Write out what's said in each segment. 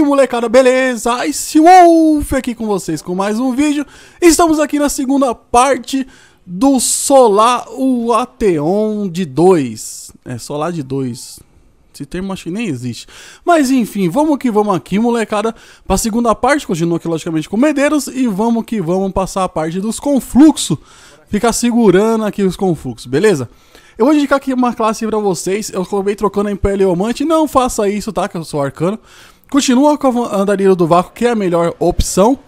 aí molecada, beleza? Ice Wolf aqui com vocês com mais um vídeo Estamos aqui na segunda parte do Solar Uateon de 2 É, Solar de 2 Esse termo acho que nem existe Mas enfim, vamos que vamos aqui molecada Pra segunda parte, continua aqui logicamente com Medeiros E vamos que vamos passar a parte dos confluxos Ficar segurando aqui os confluxos, beleza? Eu vou indicar aqui uma classe pra vocês. Eu acabei trocando em Peleomante. Não faça isso, tá? Que eu sou arcano. Continua com a andarilho do vácuo, que é a melhor opção.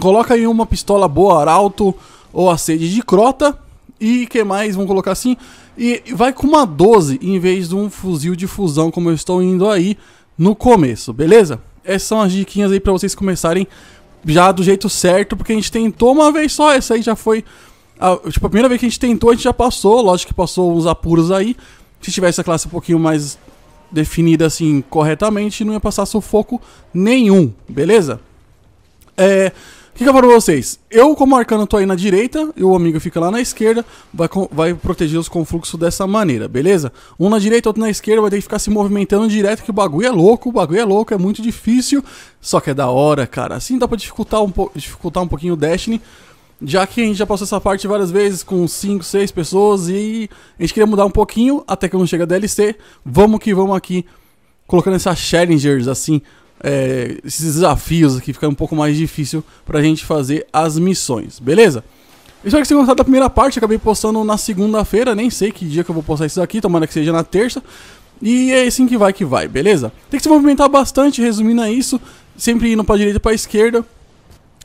Coloca aí uma pistola boa, arauto ou a sede de crota. E que mais? Vamos colocar assim. E vai com uma 12 em vez de um fuzil de fusão, como eu estou indo aí no começo, beleza? Essas são as diquinhas aí para vocês começarem já do jeito certo, porque a gente tentou uma vez só, essa aí já foi. A, tipo, a primeira vez que a gente tentou, a gente já passou, lógico que passou uns apuros aí. Se tivesse a classe um pouquinho mais definida assim corretamente, não ia passar sufoco nenhum, beleza? É. O que, que eu falo pra vocês? Eu, como arcano, tô aí na direita e o amigo fica lá na esquerda, vai, vai proteger os confluxos dessa maneira, beleza? Um na direita, outro na esquerda, vai ter que ficar se movimentando direto, que o bagulho é louco, o bagulho é louco, é muito difícil, só que é da hora, cara. Assim dá pra dificultar um, dificultar um pouquinho o Destiny, já que a gente já passou essa parte várias vezes com 5, 6 pessoas e a gente queria mudar um pouquinho até que não chega a DLC, vamos que vamos aqui colocando essas challengers assim, é, esses desafios aqui, fica um pouco mais difícil pra gente fazer as missões, beleza? Espero que vocês tenham gostado da primeira parte, acabei postando na segunda-feira, nem sei que dia que eu vou postar isso aqui, tomara que seja na terça. E é assim que vai que vai, beleza? Tem que se movimentar bastante, resumindo é isso, sempre indo pra direita e pra esquerda.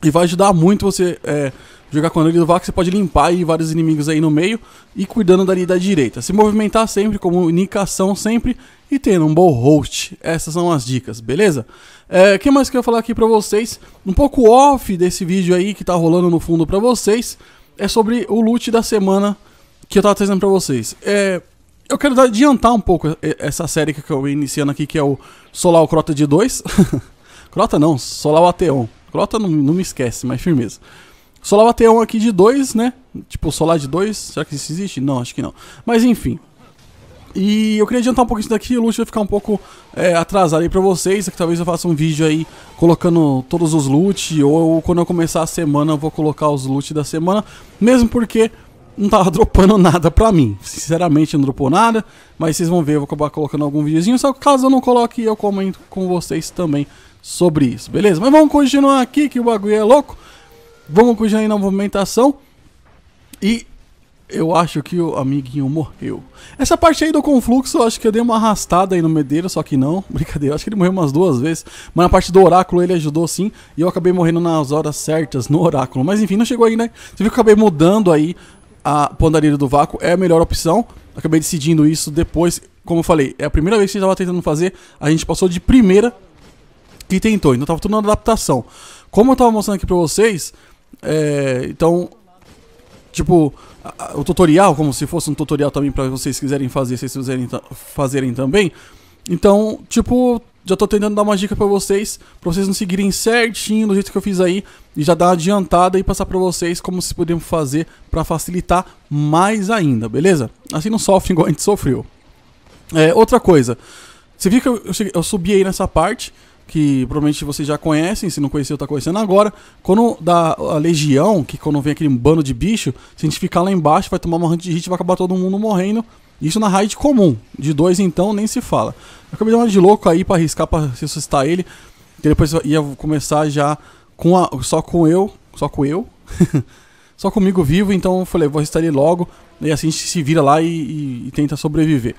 E vai ajudar muito você é, Jogar com a do Vax, você pode limpar aí vários inimigos aí no meio e cuidando dali da direita. Se movimentar sempre, comunicação sempre e tendo um bom host. Essas são as dicas, beleza? É, o é, que mais que eu falar aqui pra vocês? Um pouco off desse vídeo aí que tá rolando no fundo pra vocês é sobre o loot da semana que eu tava trazendo pra vocês. É, eu quero adiantar um pouco essa série que eu iniciando aqui, que é o Solar Crota de 2. Crota não, Solar Ateon. Crota não, não me esquece, mas firmeza. Solar vai ter um aqui de 2, né? Tipo, solar de 2. Será que isso existe? Não, acho que não. Mas enfim. E eu queria adiantar um pouquinho isso daqui, o loot vai ficar um pouco é, atrasado aí pra vocês, é que talvez eu faça um vídeo aí colocando todos os loot, ou quando eu começar a semana eu vou colocar os loot da semana, mesmo porque não tava dropando nada pra mim, sinceramente não dropou nada, mas vocês vão ver, eu vou acabar colocando algum videozinho, só que caso eu não coloque, eu comento com vocês também sobre isso, beleza? Mas vamos continuar aqui que o bagulho é louco, Vamos continuar na movimentação. E eu acho que o amiguinho morreu. Essa parte aí do confluxo, eu acho que eu dei uma arrastada aí no Medeiro, só que não. Brincadeira, acho que ele morreu umas duas vezes. Mas na parte do oráculo ele ajudou sim. E eu acabei morrendo nas horas certas no oráculo. Mas enfim, não chegou aí, né? Você viu que eu acabei mudando aí a pandaria do vácuo. É a melhor opção. Acabei decidindo isso depois. Como eu falei, é a primeira vez que a gente tava tentando fazer. A gente passou de primeira que tentou. Então tava tudo na adaptação. Como eu tava mostrando aqui pra vocês... É, então, tipo, a, o tutorial, como se fosse um tutorial também para vocês quiserem fazer, se vocês quiserem fazerem também. Então, tipo, já tô tentando dar uma dica para vocês, para vocês não seguirem certinho do jeito que eu fiz aí e já dar uma adiantada e passar para vocês como vocês poderiam fazer para facilitar mais ainda, beleza? Assim não sofre igual a gente sofreu. É, outra coisa, você viu que eu, eu, eu subi aí nessa parte, que provavelmente vocês já conhecem, se não conheceu, tá conhecendo agora. Quando da a legião, que quando vem aquele bando de bicho, se a gente ficar lá embaixo, vai tomar uma hunt de hit, vai acabar todo mundo morrendo. Isso na raid comum. De dois então, nem se fala. Eu acabei dando uma de louco aí pra arriscar, pra ressuscitar ele. Que depois ia começar já com a, só com eu. Só com eu. só comigo vivo, então eu falei, vou ressuscitar ele logo. E assim a gente se vira lá e, e, e tenta sobreviver.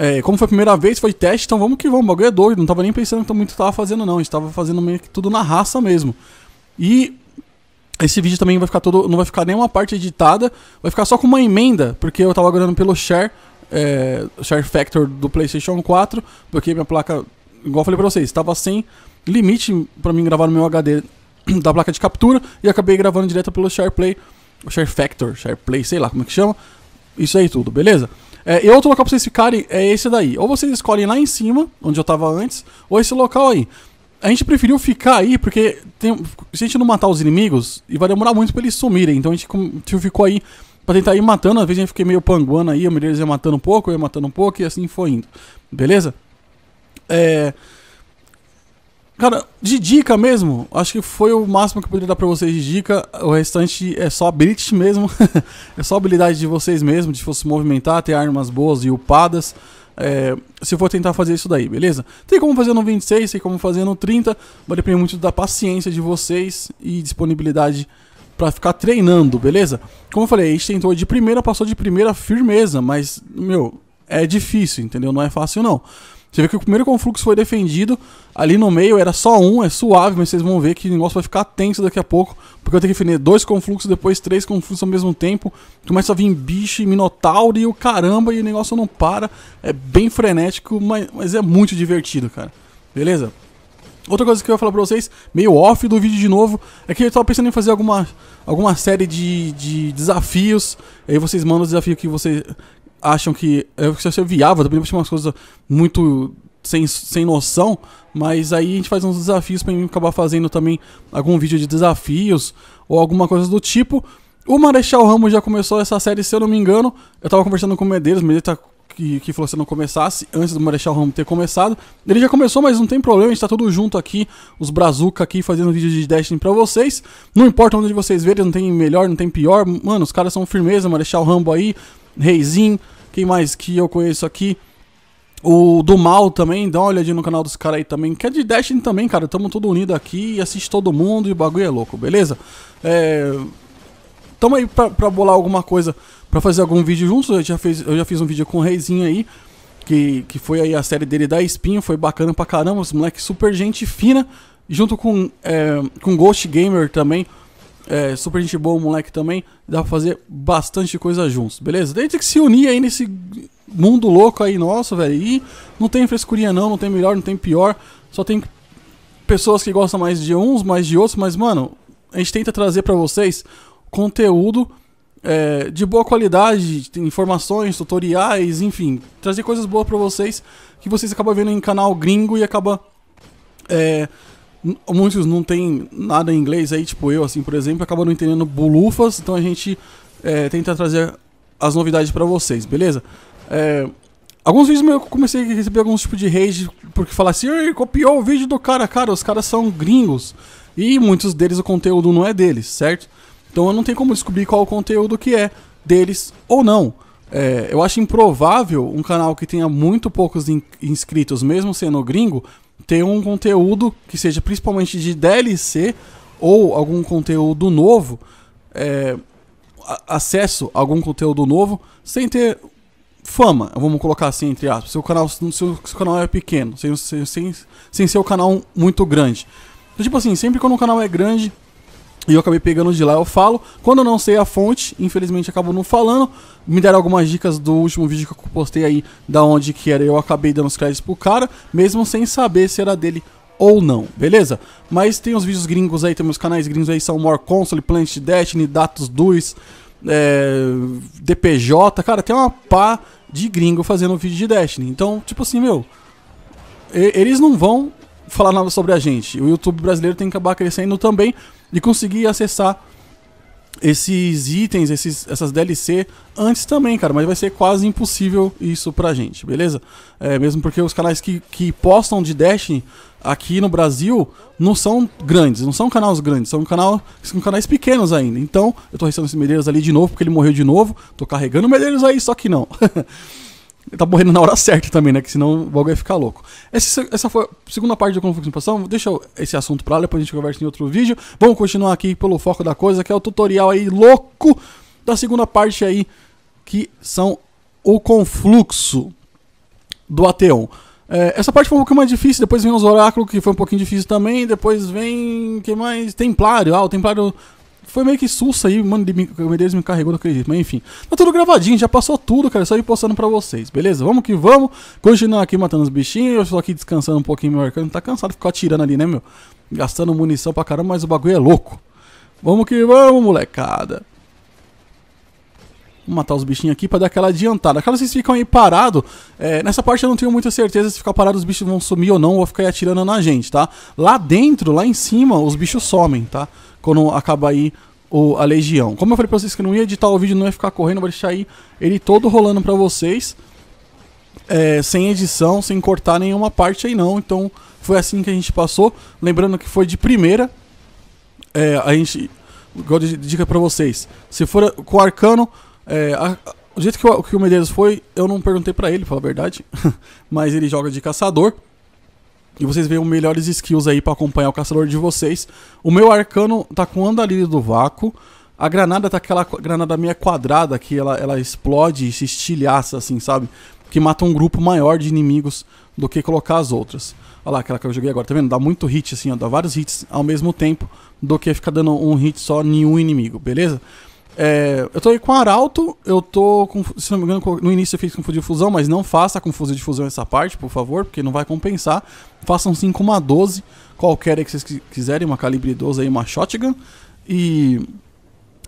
É, como foi a primeira vez, foi teste, então vamos que vamos, o bagulho é doido, não tava nem pensando então que muito tava fazendo não, a gente tava fazendo meio que tudo na raça mesmo. E esse vídeo também vai ficar todo, não vai ficar nenhuma parte editada, vai ficar só com uma emenda, porque eu tava gravando pelo share, é, share factor do PlayStation 4, porque minha placa, igual eu falei pra vocês, tava sem limite para mim gravar no meu HD da placa de captura e acabei gravando direto pelo share play, share factor, share play, sei lá como é que chama. Isso aí tudo, beleza? É, e outro local pra vocês ficarem é esse daí. Ou vocês escolhem lá em cima, onde eu tava antes, ou esse local aí. A gente preferiu ficar aí porque tem, se a gente não matar os inimigos, e vai demorar muito pra eles sumirem. Então a gente ficou aí pra tentar ir matando. Às vezes a gente fiquei meio panguando aí, a mulher ia matando um pouco, eu ia matando um pouco, e assim foi indo. Beleza? É. Cara, de dica mesmo, acho que foi o máximo que eu poderia dar pra vocês de dica. O restante é só ability mesmo. é só habilidade de vocês mesmo, de se movimentar, ter armas boas e upadas. É, se for tentar fazer isso daí, beleza? Tem como fazer no 26, tem como fazer no 30. Vai depender muito da paciência de vocês e disponibilidade para ficar treinando, beleza? Como eu falei, a gente tentou de primeira, passou de primeira firmeza, mas, meu, é difícil, entendeu? Não é fácil não. Você vê que o primeiro confluxo foi defendido, ali no meio era só um, é suave, mas vocês vão ver que o negócio vai ficar tenso daqui a pouco, porque eu tenho que defender dois confluxos, depois três confluxos ao mesmo tempo, começa a vir bicho, minotauro e o caramba, e o negócio não para, é bem frenético, mas, mas é muito divertido, cara. Beleza? Outra coisa que eu ia falar pra vocês, meio off do vídeo de novo, é que eu tava pensando em fazer alguma, alguma série de, de desafios. Aí vocês mandam o desafio que, você, acham que é, eu preciso ser viável, também preciso umas coisas muito sem, sem noção, mas aí a gente faz uns desafios para mim acabar fazendo também algum vídeo de desafios ou alguma coisa do tipo. O Marechal Ramos já começou essa série, se eu não me engano. Eu tava conversando com o Medeiros, o Medeiros tá, que, que falou se não começasse, antes do Marechal Ramos ter começado. Ele já começou, mas não tem problema, a gente tá tudo junto aqui, os Brazuca aqui fazendo vídeo de Destiny pra vocês. Não importa onde vocês verem, não tem melhor, não tem pior. Mano, os caras são firmeza, Marechal Rambo aí, Reizinho, quem mais que eu conheço aqui? O do Mal também, dá uma olhadinha no canal dos caras aí também, que é de Destiny também, cara. Tamo todo unido aqui, assiste todo mundo e o bagulho é louco, beleza? É... Tamo aí pra, pra bolar alguma coisa, pra fazer algum vídeo juntos. Eu já fiz, eu já fiz um vídeo com o Reizinho aí, que, que foi aí a série dele da Espinho, foi bacana pra caramba. Os moleque super gente fina, junto com, é, com Ghost Gamer também. É, super gente boa, moleque também. Dá pra fazer bastante coisa juntos, beleza? Daí tem que se unir aí nesse mundo louco aí nosso, velho. E não tem frescurinha não, não tem melhor, não tem pior. Só tem pessoas que gostam mais de uns, mais de outros. Mas, mano, a gente tenta trazer para vocês conteúdo é, de boa qualidade, informações, tutoriais, enfim. Trazer coisas boas para vocês que vocês acabam vendo em canal gringo e acaba... É, muitos não tem nada em inglês aí, tipo eu, assim, por exemplo, acaba não entendendo bolufas, então a gente é, tenta trazer as novidades para vocês, beleza? É, alguns vídeos eu comecei a receber alguns tipos de rage, porque falar assim, copiou o vídeo do cara, cara, os caras são gringos, e muitos deles o conteúdo não é deles, certo? Então eu não tenho como descobrir qual o conteúdo que é deles ou não. É, eu acho improvável um canal que tenha muito poucos inscritos, mesmo sendo gringo, ter um conteúdo que seja principalmente de DLC ou algum conteúdo novo, é, acesso a algum conteúdo novo, sem ter fama, vamos colocar assim, entre aspas. Seu canal, seu, seu canal é pequeno, sem, sem, sem, ser o canal muito grande. Então, tipo assim, sempre quando o um canal é grande, e eu acabei pegando de lá, eu falo. Quando eu não sei a fonte, infelizmente acabo não falando. Me deram algumas dicas do último vídeo que eu postei aí, da onde que era. Eu acabei dando os créditos pro cara, mesmo sem saber se era dele ou não, beleza? Mas tem os vídeos gringos aí, tem os canais gringos aí, são More Console, Planet Destiny, Datus 2, é, DPJ, cara, tem uma pá de gringo fazendo vídeo de Destiny. Então, tipo assim, meu, eles não vão falar nada sobre a gente. O YouTube brasileiro tem que acabar crescendo também, de conseguir acessar esses itens, esses, essas DLC antes também, cara. Mas vai ser quase impossível isso pra gente, beleza? É, mesmo porque os canais que, que postam de Destiny aqui no Brasil não são grandes, não são canais grandes, são, canal, são canais pequenos ainda. Então, eu tô recebendo esse Medeiros ali de novo, porque ele morreu de novo. Tô carregando o Medeiros aí, só que não. tá morrendo na hora certa também, né? Que senão o bagulho ia ficar louco. Essa, essa foi a segunda parte do Conflito de Passação. Deixa esse assunto pra lá, depois a gente conversa em outro vídeo. Vamos continuar aqui pelo foco da coisa, que é o tutorial aí louco da segunda parte aí, que são o confluxo do Ateon. É, essa parte foi um pouquinho mais difícil, depois vem os oráculos, que foi um pouquinho difícil também, depois vem. que mais? Templário. Ah, o Templário foi meio que sussa aí, mano, o Medeiros me carregou, não acredito. Mas enfim, tá tudo gravadinho, já passou tudo, cara. Só ir postando pra vocês, beleza? Vamos que vamos. Continuar aqui matando os bichinhos. Eu estou aqui descansando um pouquinho meu arcano. Tá cansado de ficar atirando ali, né, meu? Gastando munição pra caramba, mas o bagulho é louco. Vamos que vamos, molecada. Vou matar os bichinhos aqui pra dar aquela adiantada. Caso vocês ficam aí parado, é, nessa parte eu não tenho muita certeza se ficar parado os bichos vão sumir ou não, vou ficar aí atirando na gente, tá? Lá dentro, lá em cima, os bichos somem, tá? Quando acaba aí o, a legião. Como eu falei pra vocês que não ia editar o vídeo, não ia ficar correndo, vou deixar aí ele todo rolando pra vocês. É, sem edição, sem cortar nenhuma parte aí não. Então foi assim que a gente passou. Lembrando que foi de primeira. É, a gente. Igual dica pra vocês. Se for com o arcano, é, a, o jeito que o, que o Medeiros foi, eu não perguntei para ele, pra falar a verdade. Mas ele joga de caçador. E vocês veem os melhores skills aí para acompanhar o caçador de vocês. O meu arcano tá com o andarilho do vácuo. A granada tá aquela granada meia quadrada que ela, ela explode e se estilhaça, assim, sabe? Que mata um grupo maior de inimigos do que colocar as outras. Olha lá, aquela que eu joguei agora, tá vendo? Dá muito hit, assim, ó, dá vários hits ao mesmo tempo do que ficar dando um hit só em um inimigo, beleza? É, eu tô aí com Arauto, eu tô, se não me engano, no início eu fiz com de fusão, mas não faça com de fusão essa parte, por favor, porque não vai compensar. Façam sim com uma 12, qualquer que vocês quiserem, uma calibre 12 aí, uma shotgun. E.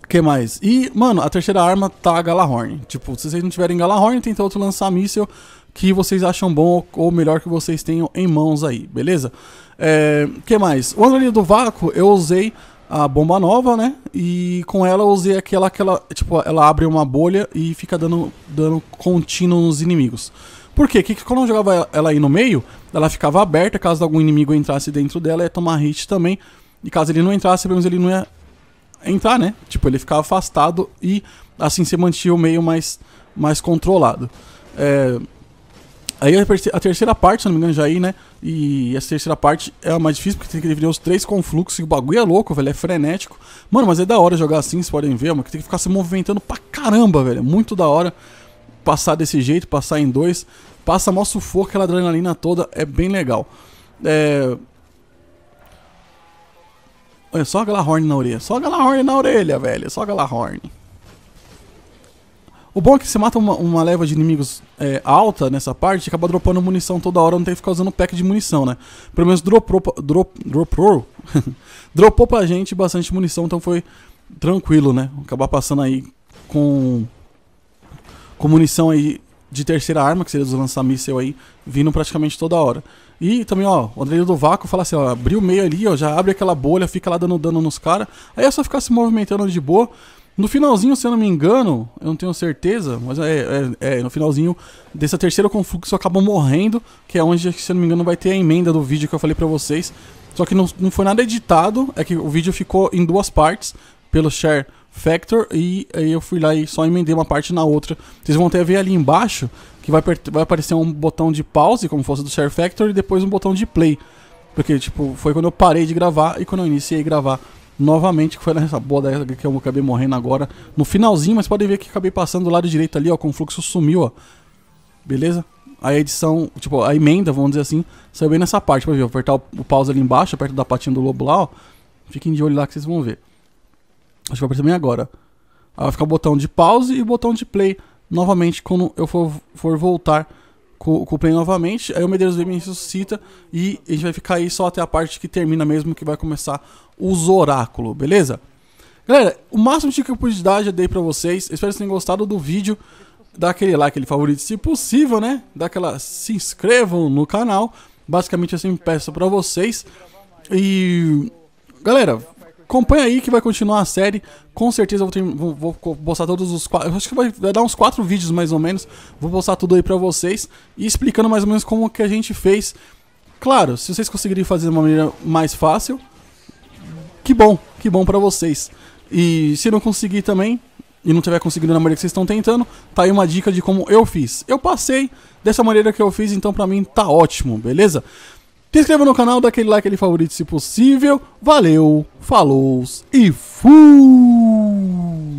que mais? E, mano, a terceira arma tá a Galahorn. Tipo, se vocês não tiverem Galahorn, tenta outro lançar míssil que vocês acham bom ou melhor que vocês tenham em mãos aí, beleza? É, que mais? O Android do Vácuo eu usei a bomba nova, né? E com ela eu usei aquela que ela, tipo, ela abre uma bolha e fica dando dano contínuo nos inimigos. Por quê? Que quando eu jogava ela aí no meio, ela ficava aberta, caso algum inimigo entrasse dentro dela, ia tomar hit também. E caso ele não entrasse, pelo menos ele não ia entrar, né? Tipo, ele ficava afastado e assim se mantinha o meio mais, mais controlado. É, Aí a terceira parte, se não me engano, já aí, né? E essa terceira parte é a mais difícil, porque tem que dividir os três confluxos e o bagulho é louco, velho. É frenético. Mano, mas é da hora jogar assim, vocês podem ver, mano. Que tem que ficar se movimentando pra caramba, velho. É muito da hora passar desse jeito, passar em dois. Passa mó sufoco, aquela adrenalina toda. É bem legal. É. Olha, só a Galahorn na orelha. Só a Galahorn na orelha, velho. Só a Galahorn. O bom é que você mata uma, uma leva de inimigos é, alta nessa parte, acaba dropando munição toda hora, não tem que ficar usando pack de munição, né? Pelo menos dropou, drop, dropou, dropou pra gente bastante munição, então foi tranquilo, né? Acabar passando aí com, com munição aí de terceira arma, que seria dos lançar míssel aí, vindo praticamente toda hora. E também, ó, o Andrei do Vácuo fala assim, ó, abriu o meio ali, ó, já abre aquela bolha, fica lá dando dano nos caras. Aí é só ficar se movimentando de boa. No finalzinho, se eu não me engano, eu não tenho certeza, mas é, é, é no finalzinho dessa terceira confluxo acabo morrendo, que é onde, se eu não me engano, vai ter a emenda do vídeo que eu falei pra vocês. Só que não, não foi nada editado, é que o vídeo ficou em duas partes, pelo share factor, e aí eu fui lá e só emendei uma parte na outra. Vocês vão até ver ali embaixo, que vai, vai aparecer um botão de pause, como fosse do share factor, e depois um botão de play. Porque, tipo, foi quando eu parei de gravar e quando eu iniciei a gravar novamente, que foi nessa boa daí que eu acabei morrendo agora no finalzinho, mas podem ver que acabei passando do lado direito ali, ó, com o fluxo sumiu, ó. Beleza? A edição, tipo, a emenda, vamos dizer assim, saiu bem nessa parte, pra ver, vou apertar o, o pause ali embaixo, perto da patinha do lobo lá, ó. Fiquem de olho lá que vocês vão ver. Acho que vai aparecer bem agora. Aí vai ficar o botão de pause e o botão de play novamente quando eu for, for voltar com, com, o play novamente. Aí o Medeiros vem me ressuscita e a gente vai ficar aí só até a parte que termina mesmo, que vai começar os oráculos, beleza? Galera, o máximo de que eu pude dar já dei pra vocês. espero que vocês tenham gostado do vídeo. Dá aquele like, aquele favorito, se possível, né? Dá aquela... se inscrevam no canal. Basicamente assim peço pra vocês. E... Galera, acompanha aí que vai continuar a série. Com certeza vou, ter, vou, vou, postar todos os quatro. Acho que vai dar uns quatro vídeos mais ou menos. Vou postar tudo aí pra vocês. E explicando mais ou menos como que a gente fez. Claro, se vocês conseguirem fazer de uma maneira mais fácil, que bom, que bom para vocês. E se não conseguir também, e não tiver conseguido na maneira que vocês estão tentando, tá aí uma dica de como eu fiz. Eu passei dessa maneira que eu fiz, então pra mim tá ótimo, beleza? Se inscreva no canal, dá aquele like, aquele favorito se possível. Valeu, falou e fui!